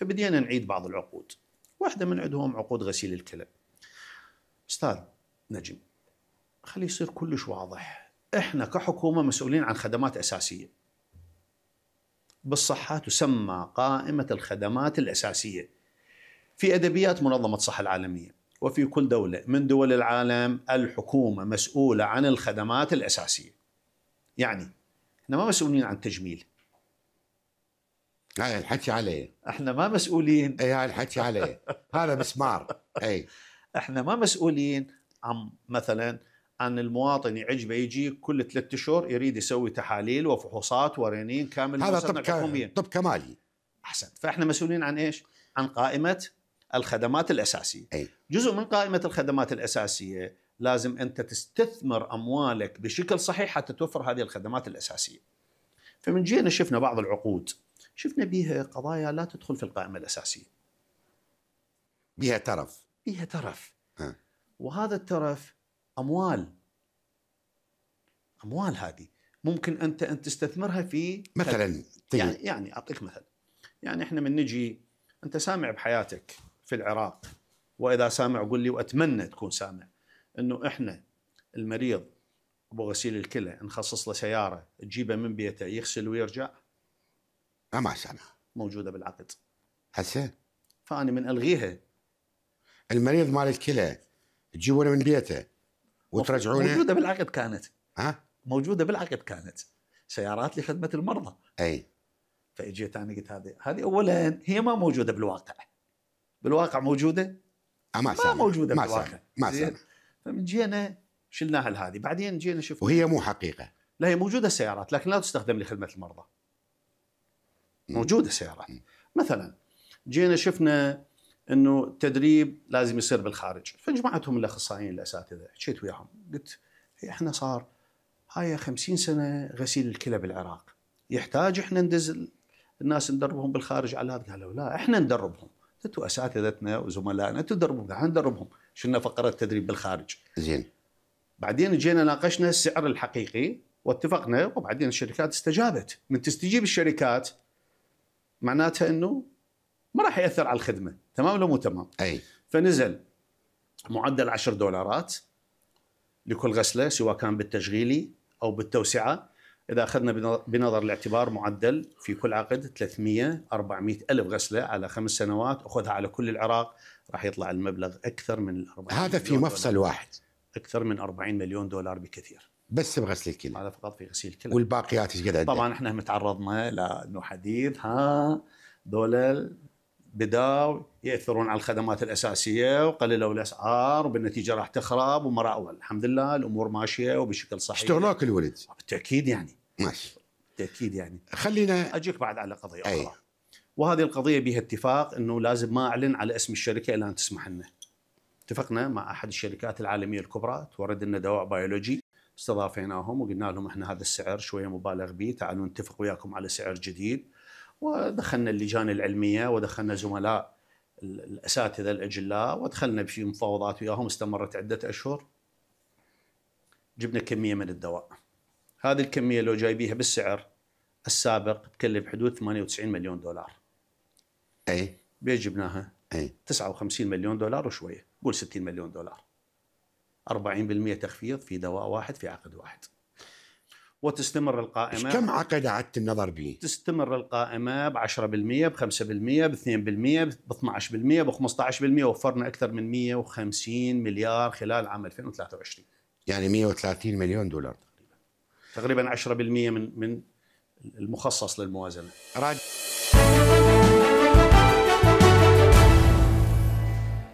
فبدينا نعيد بعض العقود واحده من عندهم عقود غسيل الكلى استاذ نجم خلي يصير كلش واضح احنا كحكومه مسؤولين عن خدمات اساسيه بالصحه تسمى قائمه الخدمات الاساسيه في ادبيات منظمه الصحه العالميه وفي كل دوله من دول العالم الحكومه مسؤوله عن الخدمات الاساسيه يعني احنا ما مسؤولين عن تجميل هاي الحكي عليه احنا ما مسؤولين اي هاي الحكي عليه هذا مسمار اي احنا ما مسؤولين عن مثلا عن المواطن يعجبه يجي كل ثلاثة شهور يريد يسوي تحاليل وفحوصات ورنين كامل هذا طب طب كمالي احسنت فاحنا مسؤولين عن ايش؟ عن قائمه الخدمات الاساسيه أي. جزء من قائمه الخدمات الاساسيه لازم انت تستثمر اموالك بشكل صحيح حتى توفر هذه الخدمات الاساسيه فمن جينا شفنا بعض العقود شفنا بيها قضايا لا تدخل في القائمه الاساسيه. بيها ترف. بيها ترف. ها. وهذا الترف اموال. اموال هذه ممكن انت ان تستثمرها في مثلا طيب. يعني يعني اعطيك مثل. يعني احنا من نجي انت سامع بحياتك في العراق واذا سامع قول لي واتمنى تكون سامع انه احنا المريض ابو غسيل الكلى نخصص له سياره تجيبه من بيته يغسل ويرجع ما سنة موجوده بالعقد هسه فانا من الغيها المريض مال الكلى تجيبونه من بيته وترجعونه موجوده بالعقد كانت ها موجوده بالعقد كانت سيارات لخدمه المرضى اي فاجيت انا قلت هذه هذه اولا هي ما موجوده بالواقع بالواقع موجوده ما, ما موجوده ما بالواقع ما سنة. فمن جينا شلناها لهذه بعدين جينا شفنا وهي مو حقيقه لا هي موجوده السيارات لكن لا تستخدم لخدمه المرضى موجوده سيارات مثلا جينا شفنا انه التدريب لازم يصير بالخارج فجمعتهم الاخصائيين الاساتذه حكيت وياهم قلت إيه، احنا صار هاي 50 سنه غسيل الكلى بالعراق يحتاج احنا ندز الناس ندربهم بالخارج على هذا قالوا لا احنا ندربهم انتم اساتذتنا وزملائنا تدربهم احنا ندربهم شلنا فقره تدريب بالخارج زين بعدين جينا ناقشنا السعر الحقيقي واتفقنا وبعدين الشركات استجابت من تستجيب الشركات معناتها انه ما راح ياثر على الخدمه تمام لو مو تمام اي فنزل معدل 10 دولارات لكل غسله سواء كان بالتشغيلي او بالتوسعه اذا اخذنا بنظر الاعتبار معدل في كل عقد 300 400 الف غسله على خمس سنوات اخذها على كل العراق راح يطلع المبلغ اكثر من 40 هذا في مفصل دولار. واحد اكثر من 40 مليون دولار بكثير بس بغسل الكلى هذا فقط في غسيل الكلى والباقيات ايش قد طبعا احنا متعرضنا لانه حديث ها دول بداوا ياثرون على الخدمات الاساسيه وقللوا الاسعار وبالنتيجه راح تخرب وما الحمد لله الامور ماشيه وبشكل صحيح اشتغلوك الولد بالتاكيد يعني ماشي بالتاكيد يعني خلينا اجيك بعد على قضيه أي. اخرى وهذه القضيه بها اتفاق انه لازم ما اعلن على اسم الشركه الا ان تسمح لنا اتفقنا مع احد الشركات العالميه الكبرى تورد لنا دواء بيولوجي استضافيناهم وقلنا لهم احنا هذا السعر شويه مبالغ به تعالوا نتفق وياكم على سعر جديد ودخلنا اللجان العلميه ودخلنا زملاء الاساتذه الاجلاء ودخلنا في مفاوضات وياهم استمرت عده اشهر جبنا كميه من الدواء هذه الكميه لو جايبيها بالسعر السابق تكلف حدود 98 مليون دولار اي بيجبناها اي 59 مليون دولار وشويه قول 60 مليون دولار 40% تخفيض في دواء واحد في عقد واحد وتستمر القائمة كم عقد عدت النظر به؟ تستمر القائمة ب 10% ب 5% ب 2% ب 12% ب 15% وفرنا أكثر من 150 مليار خلال عام 2023 يعني 130 مليون دولار تقريبا تقريبا 10% من من المخصص للموازنة راجل